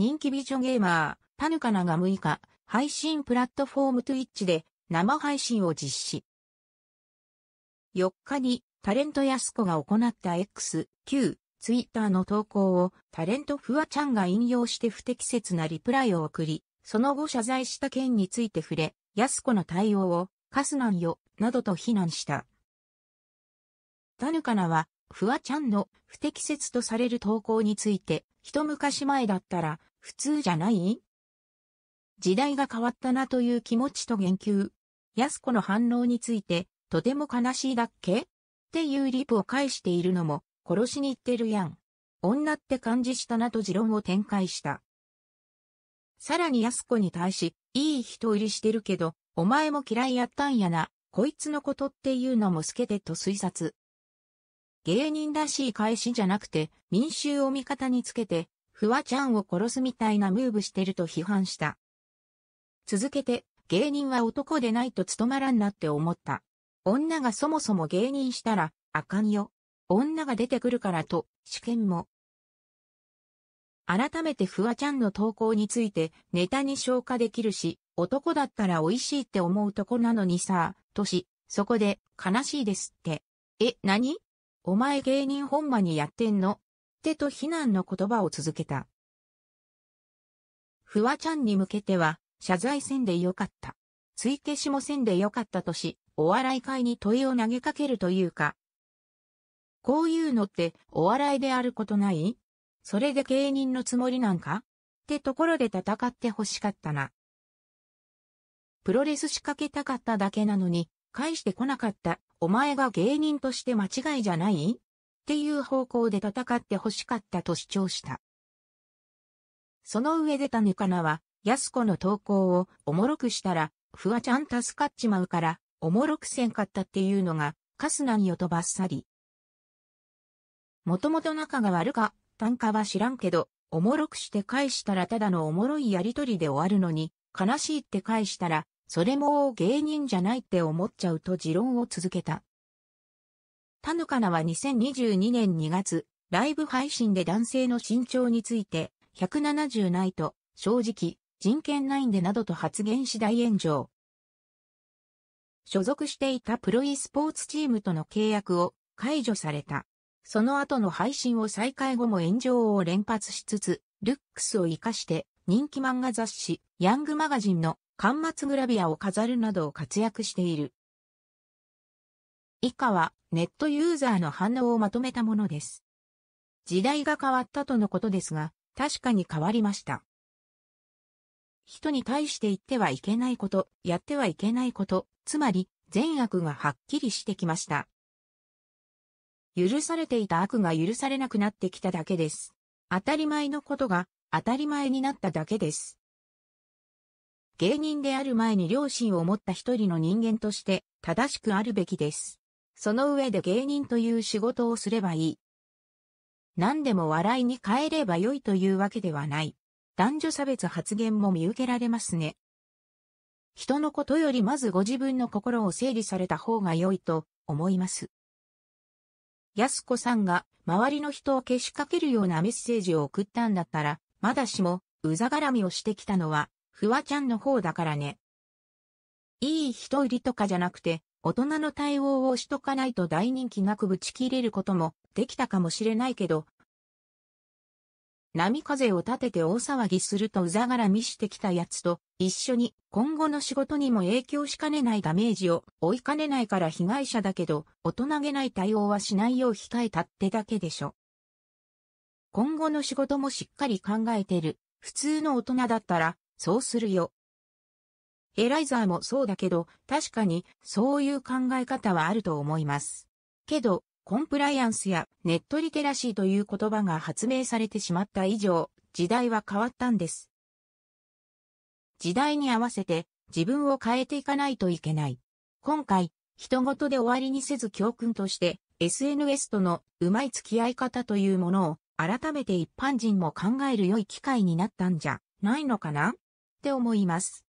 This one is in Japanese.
人気美女ゲーマー、タヌカナが6日、配信プラットフォーム Twitch で生配信を実施。4日にタレントやすこが行った X、Q、Twitter の投稿をタレントフワちゃんが引用して不適切なリプライを送り、その後謝罪した件について触れ、やすこの対応をカスなんよ、などと非難した。タヌカナは、フワちゃんの不適切とされる投稿について、一昔前だったら、普通じゃない時代が変わったなという気持ちと言及。安子の反応について、とても悲しいだっけっていうリプを返しているのも、殺しに行ってるやん。女って感じしたなと持論を展開した。さらに安子に対し、いい人入りしてるけど、お前も嫌いやったんやな、こいつのことっていうのも透けてと推察。芸人らしい返しじゃなくて、民衆を味方につけて、フワちゃんを殺すみたいなムーブしてると批判した。続けて、芸人は男でないと務まらんなって思った。女がそもそも芸人したら、あかんよ。女が出てくるからと、試験も。改めてフワちゃんの投稿について、ネタに消化できるし、男だったら美味しいって思うとこなのにさ、とし、そこで、悲しいですって。え、何お前芸人ほんまにやってんの手と非難の言葉を続けた。フワちゃんに向けては、謝罪せんでよかった。追消しもせんでよかったとし、お笑い界に問いを投げかけるというか。こういうのってお笑いであることないそれで芸人のつもりなんかってところで戦って欲しかったな。プロレス仕掛けたかっただけなのに、返してこなかった、お前が芸人として間違いじゃないっていう方向で戦って欲しかったと主張した。その上で種かなは、安子の投稿をおもろくしたら、フワちゃん助かっちまうから、おもろくせんかったっていうのが、カスナによとばっさり。もともと仲が悪か、単価は知らんけど、おもろくして返したらただのおもろいやりとりで終わるのに、悲しいって返したら、それも芸人じゃないって思っちゃうと持論を続けた。タヌカナは2022年2月、ライブ配信で男性の身長について、170ないと、正直、人権ないんでなどと発言し大炎上。所属していたプロ e スポーツチームとの契約を解除された。その後の配信を再開後も炎上を連発しつつ、ルックスを活かして人気漫画雑誌、ヤングマガジンの端末グラビアを飾るなどを活躍している。以下はネットユーザーの反応をまとめたものです。時代が変わったとのことですが、確かに変わりました。人に対して言ってはいけないこと、やってはいけないこと、つまり善悪がはっきりしてきました。許されていた悪が許されなくなってきただけです。当たり前のことが当たり前になっただけです。芸人である前に良心を持った一人の人間として正しくあるべきです。その上で芸人という仕事をすればいい。何でも笑いに変えれば良いというわけではない。男女差別発言も見受けられますね。人のことよりまずご自分の心を整理された方が良いと思います。安子さんが周りの人をけしかけるようなメッセージを送ったんだったら、まだしも、うざがらみをしてきたのは、フワちゃんの方だからね。いい人入りとかじゃなくて、大人の対応をしとかないと大人気なくぶち切れることもできたかもしれないけど、波風を立てて大騒ぎするとうざがらみしてきたやつと一緒に今後の仕事にも影響しかねないダメージを追いかねないから被害者だけど大人げない対応はしないよう控えたってだけでしょ。今後の仕事もしっかり考えてる。普通の大人だったらそうするよエライザーもそうだけど、確かにそういう考え方はあると思います。けど、コンプライアンスやネットリテラシーという言葉が発明されてしまった以上、時代は変わったんです。時代に合わせて自分を変えていかないといけない。今回、人事で終わりにせず教訓として、SNS とのうまい付き合い方というものを改めて一般人も考える良い機会になったんじゃないのかなって思います。